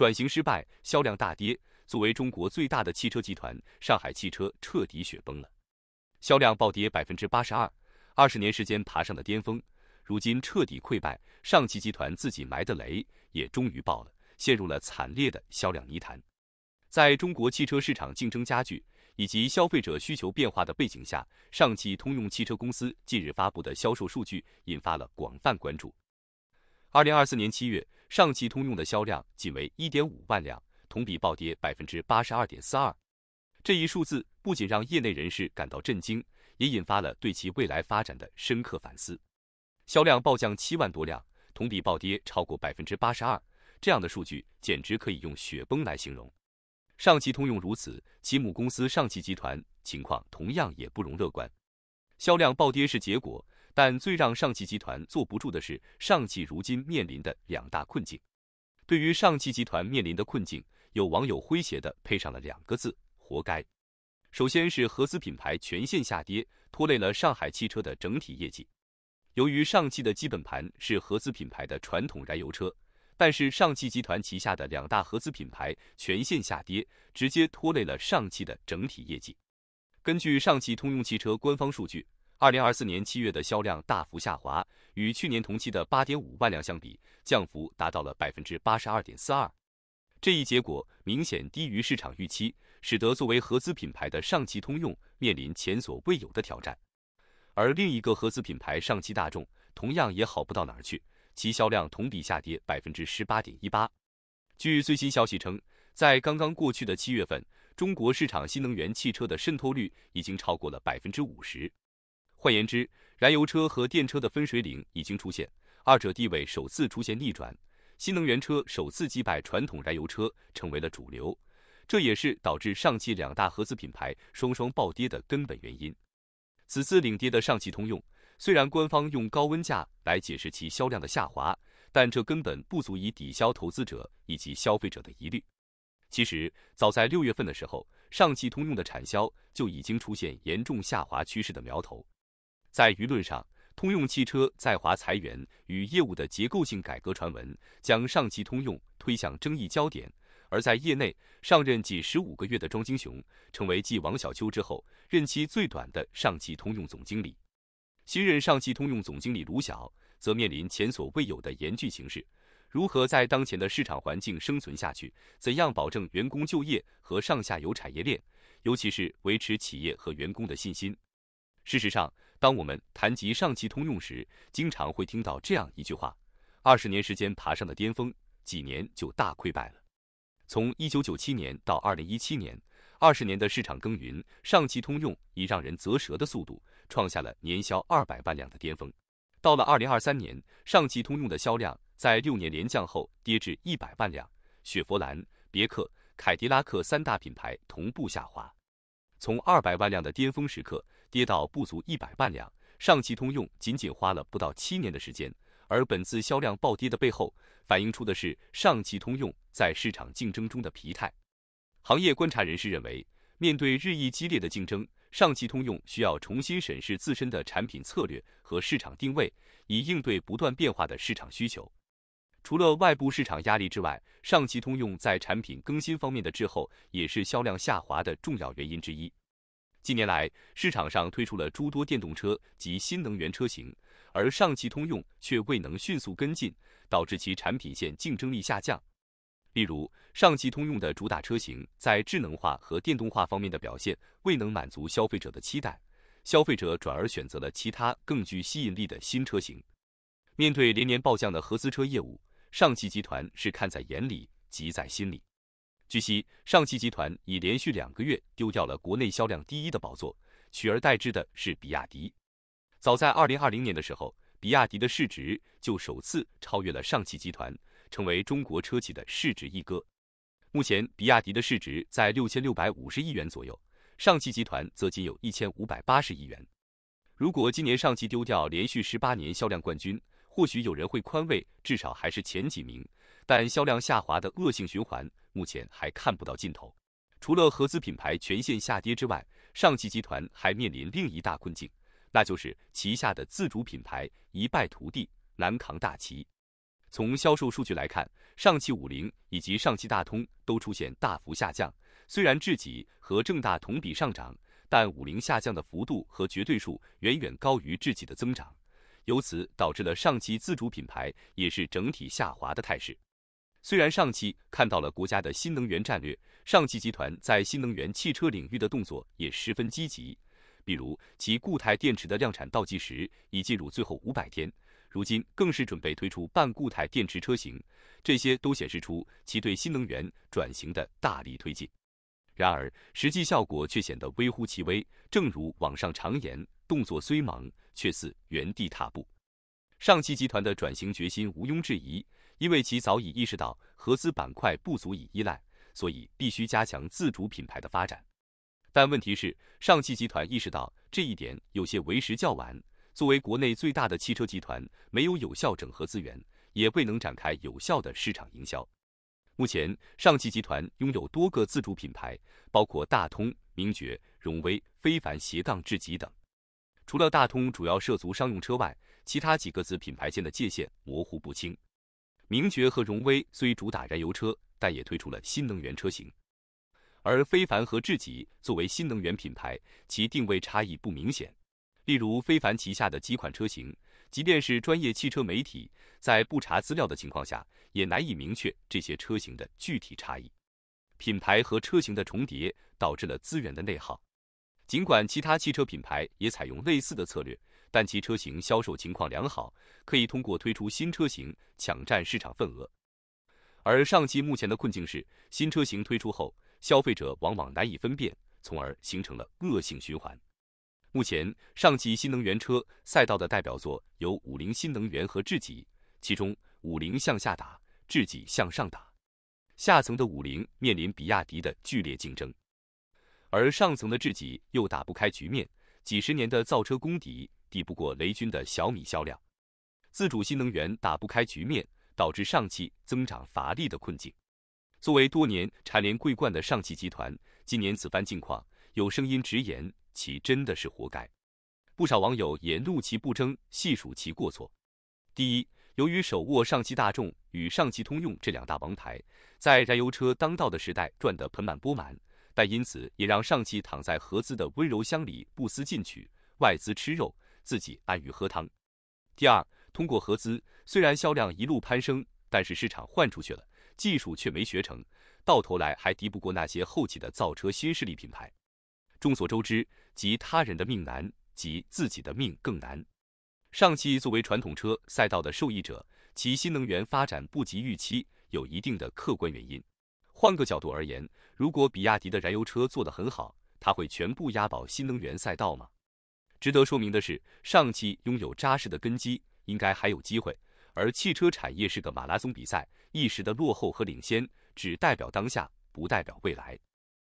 转型失败，销量大跌。作为中国最大的汽车集团，上海汽车彻底雪崩了，销量暴跌百分之八十二。二十年时间爬上了巅峰，如今彻底溃败。上汽集团自己埋的雷也终于爆了，陷入了惨烈的销量泥潭。在中国汽车市场竞争加剧以及消费者需求变化的背景下，上汽通用汽车公司近日发布的销售数据引发了广泛关注。二零二四年七月。上汽通用的销量仅为一点五万辆，同比暴跌百分之八十二点四二。这一数字不仅让业内人士感到震惊，也引发了对其未来发展的深刻反思。销量暴降七万多辆，同比暴跌超过百分之八十二，这样的数据简直可以用雪崩来形容。上汽通用如此，其母公司上汽集团情况同样也不容乐观。销量暴跌是结果。但最让上汽集团坐不住的是，上汽如今面临的两大困境。对于上汽集团面临的困境，有网友诙谐的配上了两个字：活该。首先是合资品牌全线下跌，拖累了上海汽车的整体业绩。由于上汽的基本盘是合资品牌的传统燃油车，但是上汽集团旗下的两大合资品牌全线下跌，直接拖累了上汽的整体业绩。根据上汽通用汽车官方数据。二零二四年七月的销量大幅下滑，与去年同期的八点五万辆相比，降幅达到了百分之八十二点四二。这一结果明显低于市场预期，使得作为合资品牌的上汽通用面临前所未有的挑战。而另一个合资品牌上汽大众同样也好不到哪儿去，其销量同比下跌百分之十八点一八。据最新消息称，在刚刚过去的七月份，中国市场新能源汽车的渗透率已经超过了百分之五十。换言之，燃油车和电车的分水岭已经出现，二者地位首次出现逆转，新能源车首次击败传统燃油车，成为了主流。这也是导致上汽两大合资品牌双双暴跌的根本原因。此次领跌的上汽通用，虽然官方用高温价来解释其销量的下滑，但这根本不足以抵消投资者以及消费者的疑虑。其实早在六月份的时候，上汽通用的产销就已经出现严重下滑趋势的苗头。在舆论上，通用汽车在华裁员与业务的结构性改革传闻将上汽通用推向争议焦点；而在业内，上任仅十五个月的庄金雄成为继王小秋之后任期最短的上汽通用总经理。新任上汽通用总经理卢晓则面临前所未有的严峻形势：如何在当前的市场环境生存下去？怎样保证员工就业和上下游产业链？尤其是维持企业和员工的信心？事实上，当我们谈及上汽通用时，经常会听到这样一句话：二十年时间爬上的巅峰，几年就大溃败了。从一九九七年到二零一七年，二十年的市场耕耘，上汽通用以让人啧舌的速度创下了年销二百万辆的巅峰。到了二零二三年，上汽通用的销量在六年连降后跌至一百万辆，雪佛兰、别克、凯迪拉克三大品牌同步下滑，从二百万辆的巅峰时刻。跌到不足一百万辆，上汽通用仅仅花了不到七年的时间。而本次销量暴跌的背后，反映出的是上汽通用在市场竞争中的疲态。行业观察人士认为，面对日益激烈的竞争，上汽通用需要重新审视自身的产品策略和市场定位，以应对不断变化的市场需求。除了外部市场压力之外，上汽通用在产品更新方面的滞后，也是销量下滑的重要原因之一。近年来，市场上推出了诸多电动车及新能源车型，而上汽通用却未能迅速跟进，导致其产品线竞争力下降。例如，上汽通用的主打车型在智能化和电动化方面的表现未能满足消费者的期待，消费者转而选择了其他更具吸引力的新车型。面对连年暴降的合资车业务，上汽集团是看在眼里，急在心里。据悉，上汽集团已连续两个月丢掉了国内销量第一的宝座，取而代之的是比亚迪。早在二零二零年的时候，比亚迪的市值就首次超越了上汽集团，成为中国车企的市值一哥。目前，比亚迪的市值在六千六百五十亿元左右，上汽集团则仅有一千五百八十亿元。如果今年上汽丢掉连续十八年销量冠军，或许有人会宽慰，至少还是前几名。但销量下滑的恶性循环。目前还看不到尽头。除了合资品牌全线下跌之外，上汽集团还面临另一大困境，那就是旗下的自主品牌一败涂地，难扛大旗。从销售数据来看，上汽五菱以及上汽大通都出现大幅下降。虽然智己和正大同比上涨，但五菱下降的幅度和绝对数远远高于智己的增长，由此导致了上汽自主品牌也是整体下滑的态势。虽然上汽看到了国家的新能源战略，上汽集团在新能源汽车领域的动作也十分积极，比如其固态电池的量产倒计时已进入最后五百天，如今更是准备推出半固态电池车型，这些都显示出其对新能源转型的大力推进。然而，实际效果却显得微乎其微，正如网上常言，动作虽忙，却似原地踏步。上汽集团的转型决心毋庸置疑，因为其早已意识到合资板块不足以依赖，所以必须加强自主品牌的发展。但问题是，上汽集团意识到这一点有些为时较晚。作为国内最大的汽车集团，没有有效整合资源，也未能展开有效的市场营销。目前，上汽集团拥有多个自主品牌，包括大通、名爵、荣威、非凡、斜杠、智己等。除了大通主要涉足商用车外，其他几个子品牌间的界限模糊不清。名爵和荣威虽主打燃油车，但也推出了新能源车型；而非凡和智己作为新能源品牌，其定位差异不明显。例如非凡旗下的几款车型，即便是专业汽车媒体，在不查资料的情况下，也难以明确这些车型的具体差异。品牌和车型的重叠导致了资源的内耗。尽管其他汽车品牌也采用类似的策略。但其车型销售情况良好，可以通过推出新车型抢占市场份额。而上汽目前的困境是，新车型推出后，消费者往往难以分辨，从而形成了恶性循环。目前，上汽新能源车赛道的代表作有五菱新能源和智己，其中五菱向下打，智己向上打。下层的五菱面临比亚迪的剧烈竞争，而上层的智己又打不开局面，几十年的造车功底。抵不过雷军的小米销量，自主新能源打不开局面，导致上汽增长乏力的困境。作为多年蝉联桂冠的上汽集团，今年此番境况，有声音直言其真的是活该。不少网友也怒其不争，细数其过错。第一，由于手握上汽大众与上汽通用这两大王牌，在燃油车当道的时代赚得盆满钵满，但因此也让上汽躺在合资的温柔乡里不思进取，外资吃肉。自己安于喝汤。第二，通过合资，虽然销量一路攀升，但是市场换出去了，技术却没学成，到头来还敌不过那些后起的造车新势力品牌。众所周知，即他人的命难，即自己的命更难。上汽作为传统车赛道的受益者，其新能源发展不及预期，有一定的客观原因。换个角度而言，如果比亚迪的燃油车做得很好，它会全部押宝新能源赛道吗？值得说明的是，上汽拥有扎实的根基，应该还有机会。而汽车产业是个马拉松比赛，一时的落后和领先只代表当下，不代表未来。